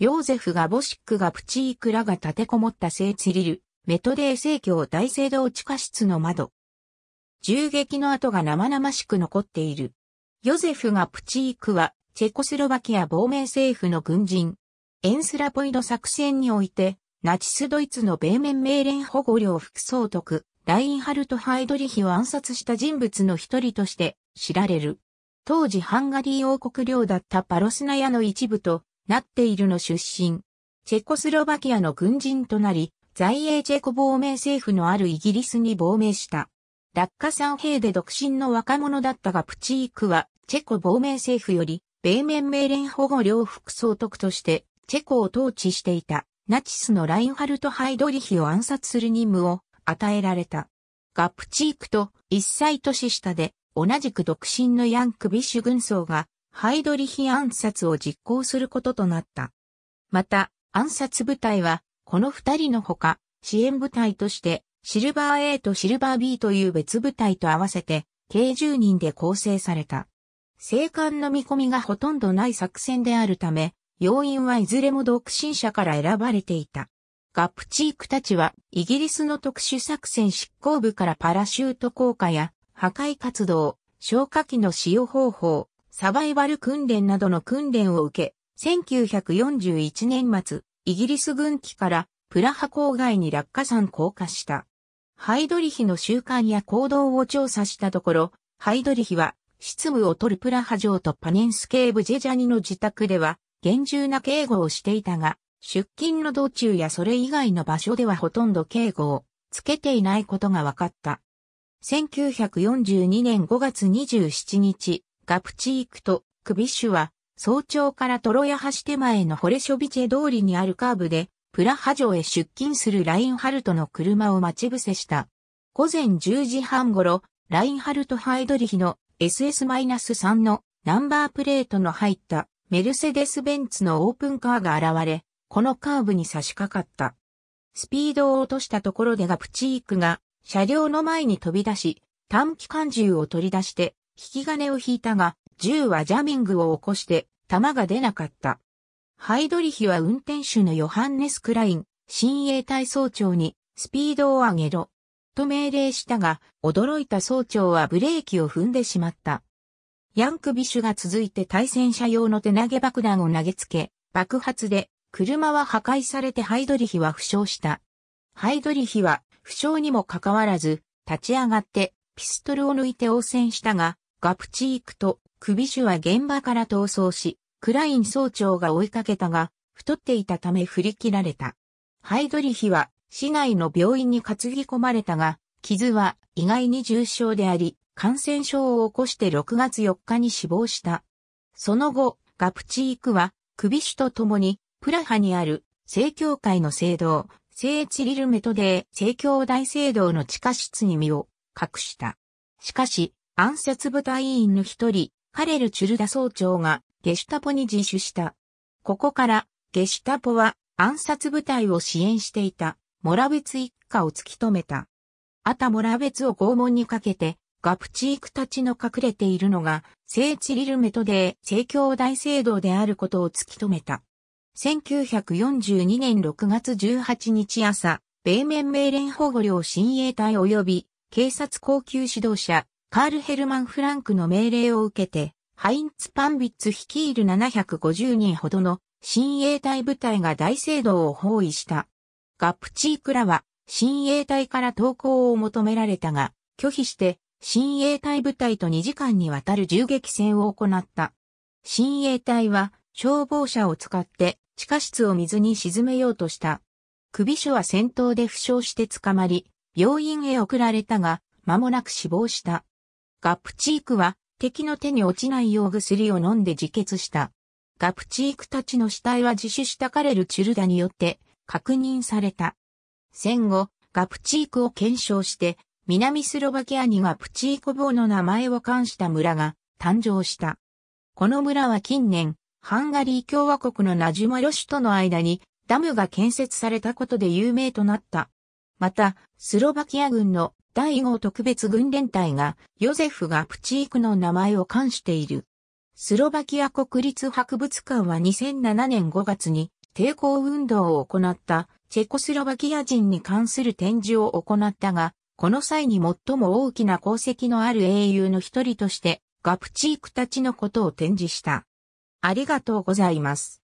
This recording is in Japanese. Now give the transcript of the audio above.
ヨーゼフがボシックがプチークらが立てこもった聖ツリル、メトデー聖教大聖堂地下室の窓。銃撃の跡が生々しく残っている。ヨゼフがプチークは、チェコスロバキア亡命政府の軍人。エンスラポイド作戦において、ナチスドイツの米面命令保護領副総督、ラインハルト・ハイドリヒを暗殺した人物の一人として知られる。当時ハンガリー王国領だったパロスナヤの一部となっているの出身。チェコスロバキアの軍人となり、在英チェコ亡命政府のあるイギリスに亡命した。落下三兵で独身の若者だったがプチークは、チェコ亡命政府より、米面命令保護両副総督として、チェコを統治していた、ナチスのラインハルト・ハイドリヒを暗殺する任務を与えられた。がプチークと一歳年下で、同じく独身のヤンクビッシュ軍曹がハイドリヒ暗殺を実行することとなった。また、暗殺部隊は、この二人のほか、支援部隊として、シルバー A とシルバー B という別部隊と合わせて、計10人で構成された。生還の見込みがほとんどない作戦であるため、要因はいずれも独身者から選ばれていた。ガプチークたちは、イギリスの特殊作戦執行部からパラシュート効果や、破壊活動、消火器の使用方法、サバイバル訓練などの訓練を受け、1941年末、イギリス軍機からプラハ郊外に落下山降下した。ハイドリヒの習慣や行動を調査したところ、ハイドリヒは執務を取るプラハ城とパネンスケーブジェジャニの自宅では厳重な警護をしていたが、出勤の道中やそれ以外の場所ではほとんど警護をつけていないことが分かった。1942年5月27日、ガプチークとクビッシュは、早朝からトロヤ橋手前のホレショビチェ通りにあるカーブで、プラハ城へ出勤するラインハルトの車を待ち伏せした。午前10時半頃、ラインハルト・ハイドリヒの SS-3 のナンバープレートの入ったメルセデス・ベンツのオープンカーが現れ、このカーブに差し掛かった。スピードを落としたところでガプチークが車両の前に飛び出し、短期間銃を取り出して引き金を引いたが、銃はジャミングを起こして、弾が出なかった。ハイドリヒは運転手のヨハンネス・クライン、新衛隊総長に、スピードを上げろ。と命令したが、驚いた総長はブレーキを踏んでしまった。ヤンクビシュが続いて対戦車用の手投げ爆弾を投げつけ、爆発で、車は破壊されてハイドリヒは負傷した。ハイドリヒは、負傷にもかかわらず、立ち上がって、ピストルを抜いて応戦したが、ガプチークとクビシュは現場から逃走し、クライン総長が追いかけたが、太っていたため振り切られた。ハイドリヒは市内の病院に担ぎ込まれたが、傷は意外に重症であり、感染症を起こして6月4日に死亡した。その後、ガプチークは、クビシュと共に、プラハにある、聖教会の聖堂、聖チリルメトで、聖教大聖堂の地下室に身を隠した。しかし、暗殺部隊員の一人、カレル・チュルダ総長がゲシュタポに自首した。ここからゲシュタポは暗殺部隊を支援していたモラベツ一家を突き止めた。あたモラベツを拷問にかけてガプチークたちの隠れているのが聖地リルメトデー聖教大聖堂であることを突き止めた。1942年6月18日朝、米面命令保護領親衛隊及び警察高級指導者カール・ヘルマン・フランクの命令を受けて、ハインツ・パンビッツ率いる750人ほどの親衛隊部隊が大聖堂を包囲した。ガプチークらは親衛隊から投降を求められたが、拒否して親衛隊部隊と2時間にわたる銃撃戦を行った。親衛隊は消防車を使って地下室を水に沈めようとした。首所は戦闘で負傷して捕まり、病院へ送られたが、間もなく死亡した。ガプチークは敵の手に落ちないよう薬を飲んで自決した。ガプチークたちの死体は自首したカレル・チュルダによって確認された。戦後、ガプチークを検証して、南スロバキアにガプチークボの名前を冠した村が誕生した。この村は近年、ハンガリー共和国のナジュマロュとの間にダムが建設されたことで有名となった。また、スロバキア軍の第5特別軍連隊が、ヨゼフ・ガプチークの名前を冠している。スロバキア国立博物館は2007年5月に抵抗運動を行ったチェコスロバキア人に関する展示を行ったが、この際に最も大きな功績のある英雄の一人として、ガプチークたちのことを展示した。ありがとうございます。